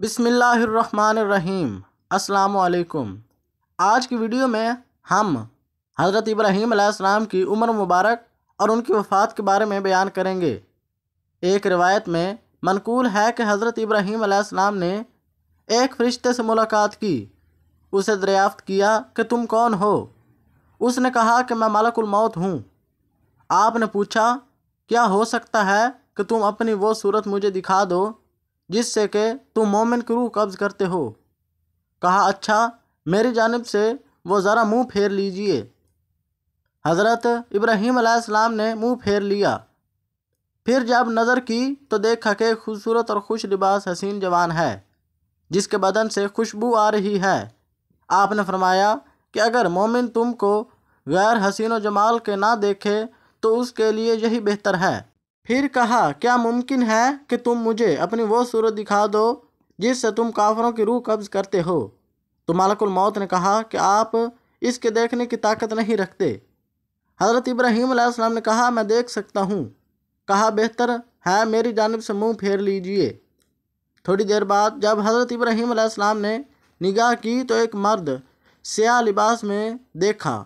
बिसमीम् अल्लाम आज की वीडियो में हम हज़रत इब्राहीम अलैहिस्सलाम की उम्र मुबारक और उनकी वफ़ात के बारे में बयान करेंगे एक रिवायत में मनकूल है कि हज़रत इब्राहीम अलैहिस्सलाम ने एक फरिश्ते से मुलाकात की उसे दरियाफ्त किया कि तुम कौन हो उसने कहा कि मैं मलकुलमौत हूँ आपने पूछा क्या हो सकता है कि तुम अपनी वो सूरत मुझे दिखा दो जिससे कि तुम मोमिन की रूह कब्ज़ करते हो कहा अच्छा मेरी जानब से वो ज़रा मुंह फेर लीजिए हज़रत इब्राहीम आसमाम ने मुंह फेर लिया फिर जब नज़र की तो देखा कि खूबसूरत और खुश लिबास हसीन जवान है जिसके बदन से खुशबू आ रही है आपने फरमाया कि अगर मोमिन तुमको गैर हसीन व जमाल के ना देखे तो उसके लिए यही बेहतर है फिर कहा क्या मुमकिन है कि तुम मुझे अपनी वो सूरत दिखा दो जिससे तुम काफरों की रूह कब्ज करते हो तो मालकुल मौत ने कहा कि आप इसके देखने की ताकत नहीं रखते हज़रत इब्राहीम आसमाम ने कहा मैं देख सकता हूँ कहा बेहतर है मेरी जानब से मुंह फेर लीजिए थोड़ी देर बाद जब हज़रत इब्राहीम आसमाम ने निगाह की तो एक मर्द स्याह लिबास में देखा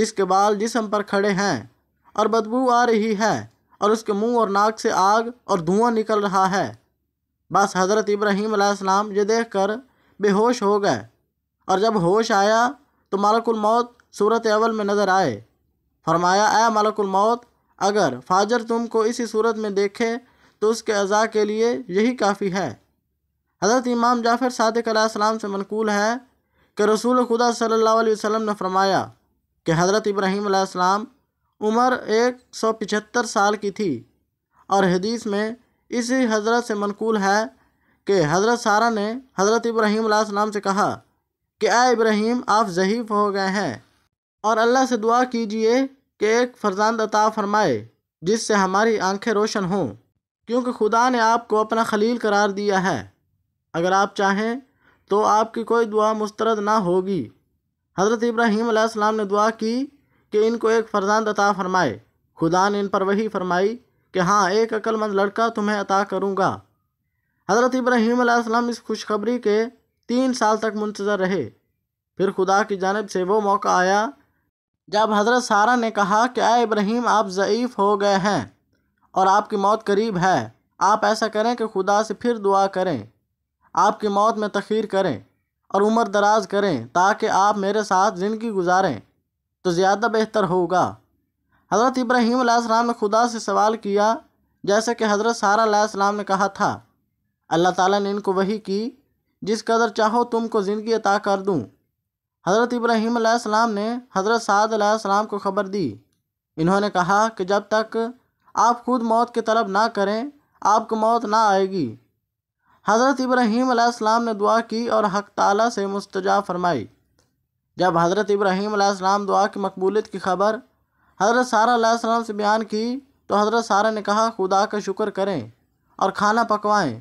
जिसके बाल जिसम पर खड़े हैं और बदबू आ रही है और उसके मुंह और नाक से आग और धुआं निकल रहा है बस हज़रत इब्राहीम आसमाम ये देख कर बेहोश हो गए और जब होश आया तो मलकुलमौत सूरत अवल में नज़र आए फरमाया ए मलकुलमौत अगर फाजर तुम को इसी सूरत में देखे तो उसके अज़ा के लिए यही काफ़ी है हज़रत इमाम जाफ़र सदक से मनकूल है कि रसूल खुदा सल्लल्लाहु अलैहि वसल्लम ने फरमाया कि हज़रत इब्राहीम उम्र एक सौ पिछहत्तर साल की थी और हदीस में इसी हजरत से मनकूल है कि हजरत सारा ने हजरत इब्राहीम नाम से कहा कि आ इब्राहीम आप ज़हीफ़ हो गए हैं और अल्लाह से दुआ कीजिए कि एक फर्जांद अता फरमाए जिससे हमारी आंखें रोशन हों क्योंकि खुदा ने आपको अपना खलील करार दिया है अगर आप चाहें तो आपकी कोई दुआ मुस्तरद ना होगी हज़रत इब्राहीम ने दुआ की कि इनको एक फरजान अता फरमाए खुदा ने इन पर वही फरमाई कि हाँ एक अक्लमंद लड़का तुम्हें अता करूँगा हज़रत इब्राहीम आसमाम इस खुशखबरी के तीन साल तक मुंतज़र रहे फिर खुदा की जानब से वो मौका आया जब हज़रत सारा ने कहा कि आए इब्राहीम आप ज़यीफ़ हो गए हैं और आपकी मौत करीब है आप ऐसा करें कि खुदा से फिर दुआ करें आपकी मौत में तखीर करें और उम्र दराज करें ताकि आप मेरे साथ ज़िंदगी गुजारें तो ज़्यादा बेहतर होगा हज़रत इब्राहीम आसमाम ने खुदा से सवाल किया जैसे कि हज़रत सारा आसमाम ने कहा था अल्लाह ताला ने इनको वही की जिस कदर चाहो तुमको ज़िंदगी अता कर दूँ हज़रत इब्राहीम आसमाम ने हज़रत साद आसमाम को खबर दी इन्होंने कहा कि जब तक आप खुद मौत की तलब ना करें आपको मौत ना आएगी हज़रत इब्राहीम ने दुआ की और हक ताला से मुस्तजा फरमाई जब हज़रत इब्राहीम आसमाम दुआ की मकबूलियत की खबर हज़रत सारा आसमाम से बयान की तो हज़रत सारा ने कहा खुदा का शुक्र करें और खाना पकवाएं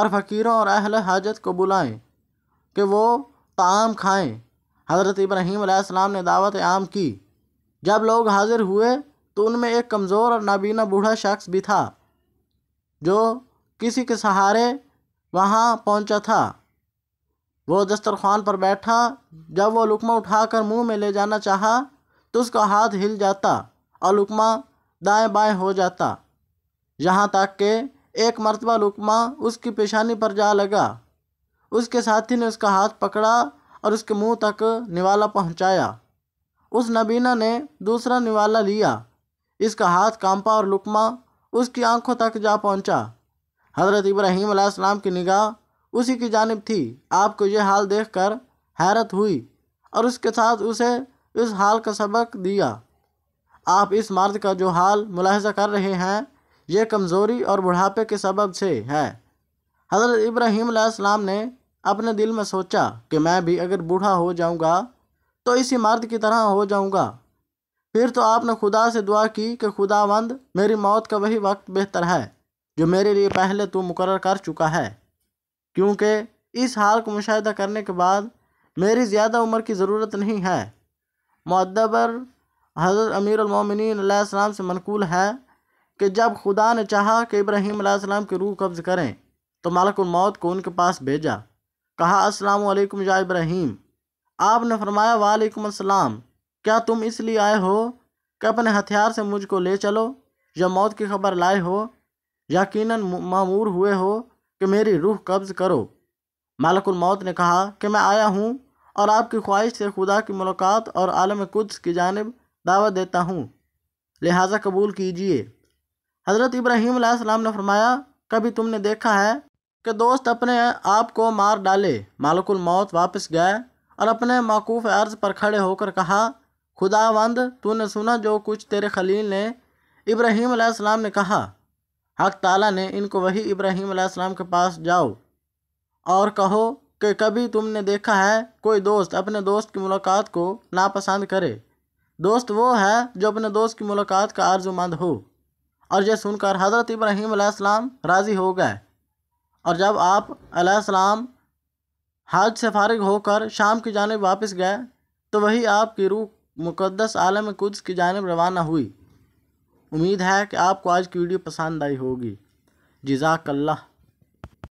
और फ़कीरों और अहल हाजत को बुलाएं कि वो ताम खाएं हज़रत इब्राहीम आसमाम ने दावत आम की जब लोग हाजिर हुए तो उनमें एक कमज़ोर और नाबीना बूढ़ा शख्स भी था जो किसी के सहारे वहाँ पहुँचा था वो दस्तरखान पर बैठा जब वो लुकमा उठाकर मुंह में ले जाना चाहा तो उसका हाथ हिल जाता और लुकमा दाएं बाएं हो जाता यहाँ तक के एक मरतबा लुकमा उसकी पेशानी पर जा लगा उसके साथी ने उसका हाथ पकड़ा और उसके मुंह तक निवाला पहुंचाया उस नबीना ने दूसरा निवाला लिया इसका हाथ कांपा और लुकमा उसकी आंखों तक जा पहुंचा हज़रत इब्राहीम की निगाह उसी की जानब थी आपको यह हाल देख कर हैरत हुई और उसके साथ उसे इस हाल का सबक दिया आप इस मर्द का जो हाल मुलाहजा कर रहे हैं यह कमज़ोरी और बुढ़ापे के सबब से है हज़रत इब्राहीम आसमाम ने अपने दिल में सोचा कि मैं भी अगर बूढ़ा हो जाऊंगा तो इसी मर्द की तरह हो जाऊंगा फिर तो आपने खुदा से दुआ की कि खुदावंद मेरी मौत का वही वक्त बेहतर है जो मेरे लिए पहले तू मुकर कर चुका है क्योंकि इस हाल को मुशाह करने के बाद मेरी ज़्यादा उम्र की ज़रूरत नहीं है मदबर हज़रत अमीर अलमोमिनम से मनकूल है कि जब खुदा ने चाहा कि इब्राहीम सलाम की रूह कब्ज़ करें तो मौत को उनके पास भेजा कहा अस्सलाम वालेकुम या इब्राहीम आपने फरमाया वालेकुम अस्सलाम क्या तुम इसलिए आए हो कि अपने हथियार से मुझको ले चलो या मौत की खबर लाए हो यकीन मामूर हुए हो कि मेरी रूह कब्ज़ करो मालकुल मौत ने कहा कि मैं आया हूँ और आपकी ख्वाहिश से खुदा की मुलाकात और आलम कुद्स की जानब दावा देता हूँ लिहाजा कबूल कीजिए हज़रत इब्राहीम आसमाम ने फरमाया कभी तुमने देखा है कि दोस्त अपने आप को मार डाले मालकुल मौत वापस गए और अपने मौकूफ़ अर्ज़ पर खड़े होकर कहा खुदावंद तूने सुना जो कुछ तेरे खलील ने इब्राहीम आसमाम ने कहा हक ताला ने इनको वही इब्राहिम अलैहिस्सलाम के पास जाओ और कहो कि कभी तुमने देखा है कोई दोस्त अपने दोस्त की मुलाकात को नापसंद करे दोस्त वो है जो अपने दोस्त की मुलाकात का आर्जुमंद हो और यह सुनकर हज़रत इब्राहिम अलैहिस्सलाम राज़ी हो गए और जब आप अलैहिस्सलाम हाज से फारिग होकर शाम की जानब वापस गए तो वही आपकी रूह मुकद्दस आलम कुद्स की जानब रवाना हुई उम्मीद है कि आपको आज की वीडियो पसंद आई होगी जजाकल्ला